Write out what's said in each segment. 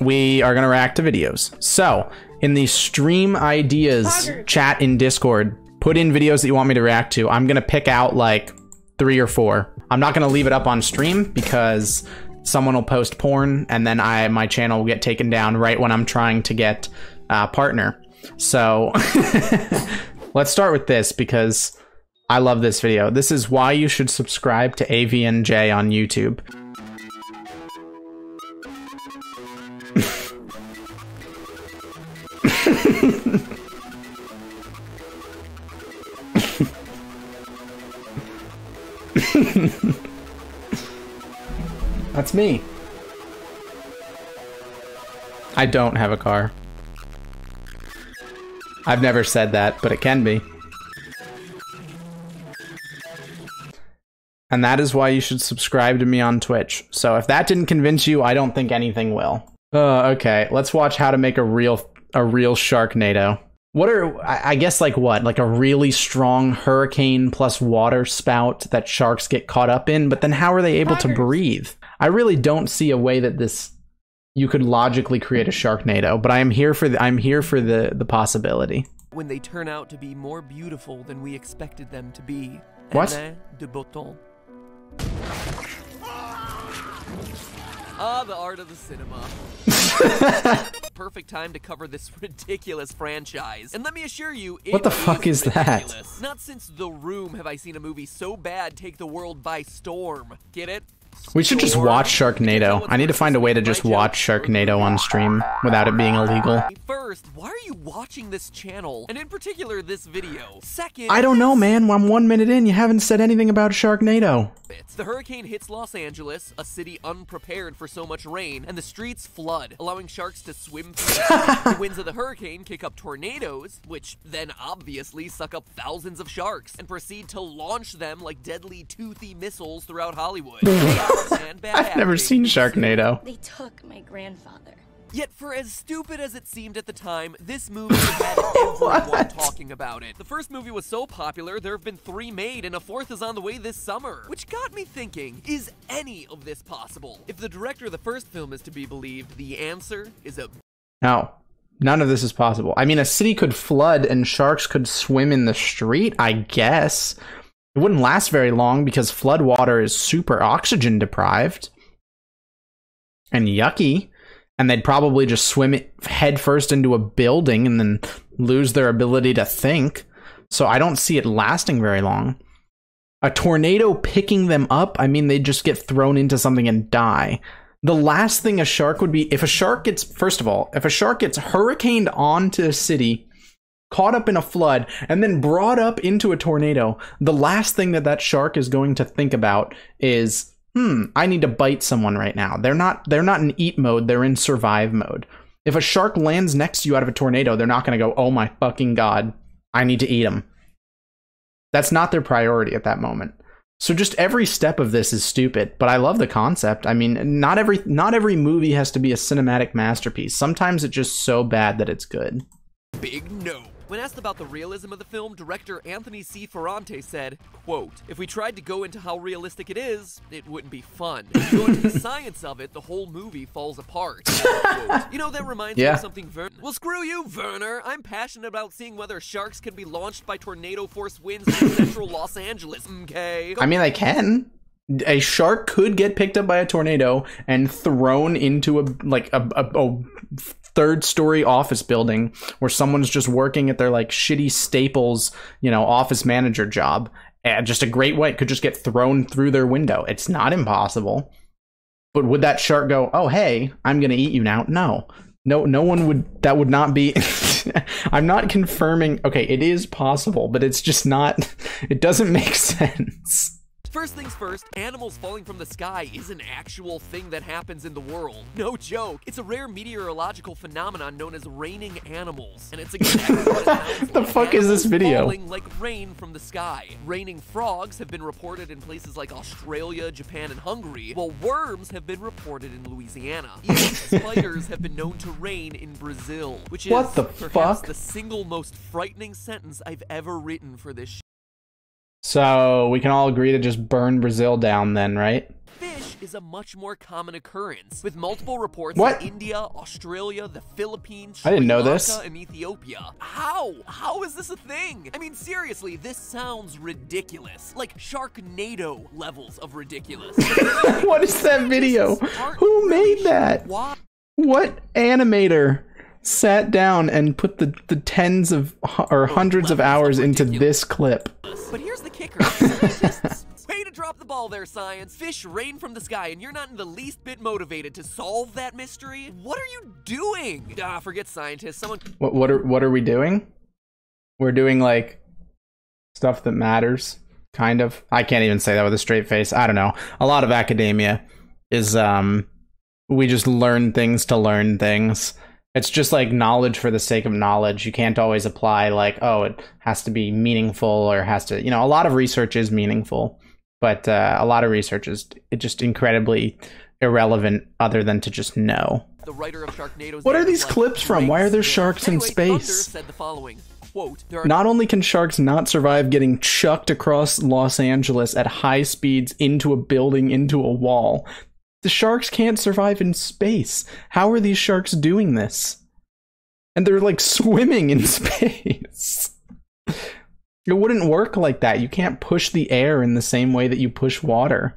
we are going to react to videos. So, in the stream ideas chat in Discord, put in videos that you want me to react to. I'm going to pick out like three or four. I'm not going to leave it up on stream because someone will post porn and then I my channel will get taken down right when I'm trying to get a uh, partner. So, let's start with this because I love this video. This is why you should subscribe to AVNJ on YouTube. That's me. I don't have a car. I've never said that, but it can be. And that is why you should subscribe to me on Twitch. So if that didn't convince you, I don't think anything will. Uh, okay, let's watch how to make a real a real Sharknado what are I guess like what like a really strong hurricane plus water spout that sharks get caught up in, but then how are they able Tigers. to breathe? I really don't see a way that this you could logically create a sharknado, but I am here for the, I'm here for the the possibility. When they turn out to be more beautiful than we expected them to be. What? De Botton. Ah, the art of the cinema. perfect time to cover this ridiculous franchise. And let me assure you, what the fuck is, is that? Not since The Room have I seen a movie so bad take the world by storm. Get it? We should just watch Sharknado. I need to find a way to just watch Sharknado on stream without it being illegal. First, why are you watching this channel, and in particular this video? Second, I don't know, man. I'm one minute in. You haven't said anything about Sharknado. the hurricane hits Los Angeles, a city unprepared for so much rain, and the streets flood, allowing sharks to swim through. the winds of the hurricane kick up tornadoes, which then obviously suck up thousands of sharks and proceed to launch them like deadly toothy missiles throughout Hollywood. I've never seen Sharknado. They took my grandfather. Yet, for as stupid as it seemed at the time, this movie had everyone talking about it. The first movie was so popular, there have been three made, and a fourth is on the way this summer. Which got me thinking, is any of this possible? If the director of the first film is to be believed, the answer is a... No. None of this is possible. I mean, a city could flood and sharks could swim in the street, I guess. It wouldn't last very long because floodwater is super oxygen deprived and yucky. And they'd probably just swim headfirst into a building and then lose their ability to think. So I don't see it lasting very long. A tornado picking them up, I mean, they'd just get thrown into something and die. The last thing a shark would be if a shark gets, first of all, if a shark gets hurricaned onto a city, caught up in a flood, and then brought up into a tornado, the last thing that that shark is going to think about is, hmm, I need to bite someone right now. They're not they're not in eat mode, they're in survive mode. If a shark lands next to you out of a tornado, they're not going to go, "Oh my fucking god, I need to eat him." That's not their priority at that moment. So just every step of this is stupid, but I love the concept. I mean, not every not every movie has to be a cinematic masterpiece. Sometimes it's just so bad that it's good. Big no. When asked about the realism of the film, director Anthony C. Ferrante said, quote, If we tried to go into how realistic it is, it wouldn't be fun. If you go into the science of it, the whole movie falls apart. you know, that reminds yeah. me of something Werner... Well, screw you, Werner! I'm passionate about seeing whether sharks can be launched by tornado-force winds in central Los Angeles, okay? I mean, they can a shark could get picked up by a tornado and thrown into a like a, a, a third story office building where someone's just working at their like shitty Staples, you know, office manager job. And eh, just a great white could just get thrown through their window. It's not impossible. But would that shark go, "Oh, hey, I'm going to eat you now"? No. No no one would that would not be I'm not confirming. Okay, it is possible, but it's just not it doesn't make sense. First things first, animals falling from the sky is an actual thing that happens in the world. No joke. It's a rare meteorological phenomenon known as raining animals, and it's exactly what The like. fuck is this video? Falling like rain from the sky. Raining frogs have been reported in places like Australia, Japan, and Hungary, while worms have been reported in Louisiana. Even spiders have been known to rain in Brazil, which is what the perhaps fuck? the single most frightening sentence I've ever written for this so we can all agree to just burn Brazil down then, right? Fish is a much more common occurrence, with multiple reports what? in India, Australia, the Philippines, Sri I didn't know Lanka, this. and Ethiopia. How? How is this a thing? I mean, seriously, this sounds ridiculous. Like Sharknado levels of ridiculous. what is that video? Who made that? What animator sat down and put the, the tens of or oh, hundreds of hours into this clip? kicker. way to drop the ball there, science. Fish rain from the sky, and you're not in the least bit motivated to solve that mystery. What are you doing? Ah, forget scientists. Someone. What what are what are we doing? We're doing like stuff that matters, kind of. I can't even say that with a straight face. I don't know. A lot of academia is um, we just learn things to learn things it's just like knowledge for the sake of knowledge. You can't always apply like, oh, it has to be meaningful or has to, you know, a lot of research is meaningful, but uh, a lot of research is just incredibly irrelevant other than to just know. The writer of Sharknado's what are these clips from? Why are there sharks in space? Quote, not only can sharks not survive getting chucked across Los Angeles at high speeds into a building, into a wall, the sharks can't survive in space. How are these sharks doing this? And they're like swimming in space. It wouldn't work like that. You can't push the air in the same way that you push water.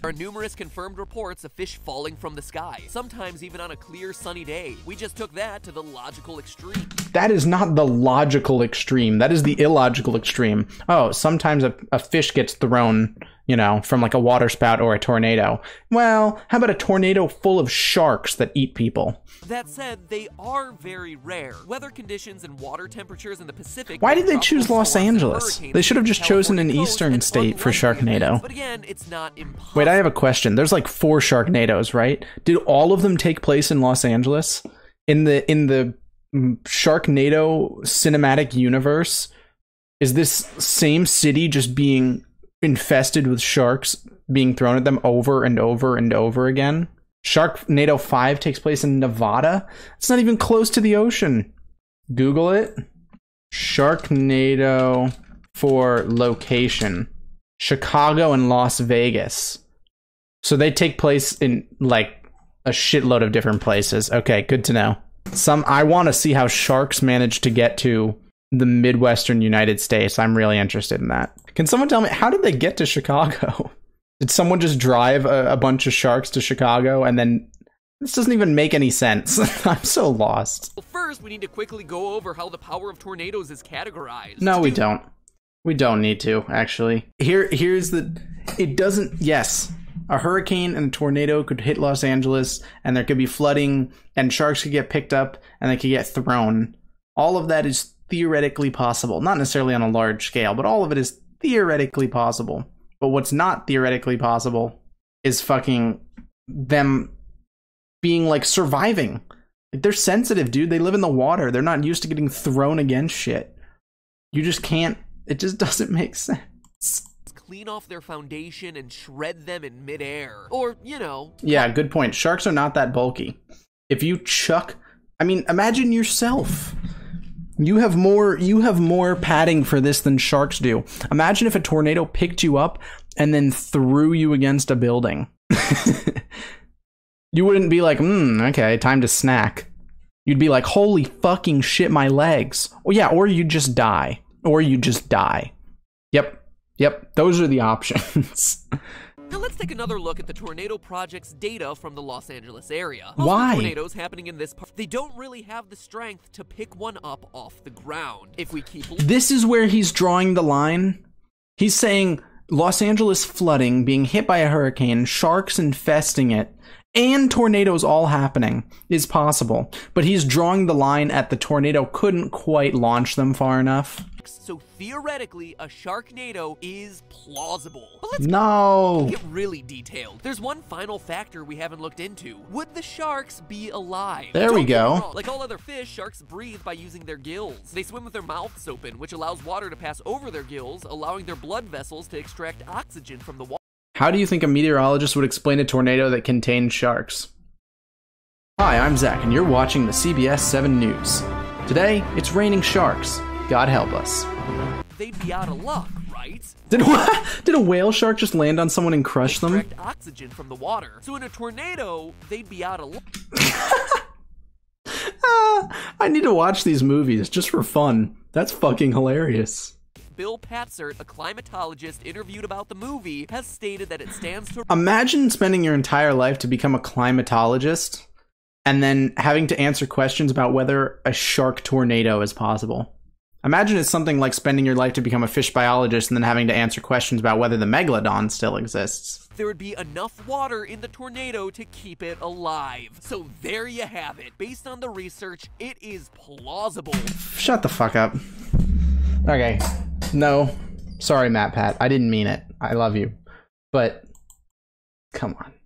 There are numerous confirmed reports of fish falling from the sky, sometimes even on a clear sunny day. We just took that to the logical extreme. That is not the logical extreme. That is the illogical extreme. Oh, sometimes a, a fish gets thrown you know, from like a waterspout or a tornado. Well, how about a tornado full of sharks that eat people? That said, they are very rare. Weather conditions and water temperatures in the Pacific. Why did they choose Los Angeles? They should have just chosen an eastern state for Sharknado. But again, it's not Wait, I have a question. There's like four Sharknados, right? Did all of them take place in Los Angeles? In the in the Sharknado cinematic universe, is this same city just being infested with sharks being thrown at them over and over and over again. Shark NATO 5 takes place in Nevada. It's not even close to the ocean. Google it. Shark NATO for location. Chicago and Las Vegas. So they take place in like a shitload of different places. Okay, good to know. Some I want to see how sharks manage to get to the Midwestern United States. I'm really interested in that. Can someone tell me how did they get to Chicago? Did someone just drive a, a bunch of sharks to Chicago and then this doesn't even make any sense. I'm so lost. Well, first, we need to quickly go over how the power of tornadoes is categorized. No, we don't. We don't need to actually. Here, here's the. It doesn't. Yes, a hurricane and a tornado could hit Los Angeles, and there could be flooding, and sharks could get picked up, and they could get thrown. All of that is theoretically possible, not necessarily on a large scale, but all of it is theoretically possible. But what's not theoretically possible is fucking them being like surviving. Like they're sensitive, dude. They live in the water. They're not used to getting thrown against shit. You just can't it just doesn't make sense. Clean off their foundation and shred them in midair. Or, you know. Yeah, good point. Sharks are not that bulky. If you chuck I mean, imagine yourself. You have more you have more padding for this than sharks do. Imagine if a tornado picked you up and then threw you against a building. you wouldn't be like, hmm, okay, time to snack. You'd be like, holy fucking shit, my legs. Well, yeah, or you would just die. Or you just die. Yep. Yep. Those are the options. Now let's take another look at the tornado project's data from the Los Angeles area. Most Why? tornadoes happening in this part, they don't really have the strength to pick one up off the ground. If we keep This is where he's drawing the line. He's saying Los Angeles flooding, being hit by a hurricane, sharks infesting it, and tornadoes all happening is possible, but he's drawing the line at the tornado couldn't quite launch them far enough. So theoretically, a Sharknado is plausible. But let's no. get really detailed. There's one final factor we haven't looked into. Would the sharks be alive? There Don't we go. Like all other fish, sharks breathe by using their gills. They swim with their mouths open, which allows water to pass over their gills, allowing their blood vessels to extract oxygen from the water. How do you think a meteorologist would explain a tornado that contained sharks? Hi, I'm Zach, and you're watching the CBS 7 News. Today, it's raining sharks. God help us. They'd be out of luck, right? Did what? Did a whale shark just land on someone and crush them? oxygen from the water. So in a tornado, they'd be out of luck. uh, I need to watch these movies just for fun. That's fucking hilarious. Bill Patzert, a climatologist interviewed about the movie, has stated that it stands to. Imagine spending your entire life to become a climatologist and then having to answer questions about whether a shark tornado is possible. Imagine it's something like spending your life to become a fish biologist and then having to answer questions about whether the megalodon still exists. There would be enough water in the tornado to keep it alive. So there you have it. Based on the research, it is plausible. Shut the fuck up. Okay. No. Sorry, MatPat. I didn't mean it. I love you. But come on.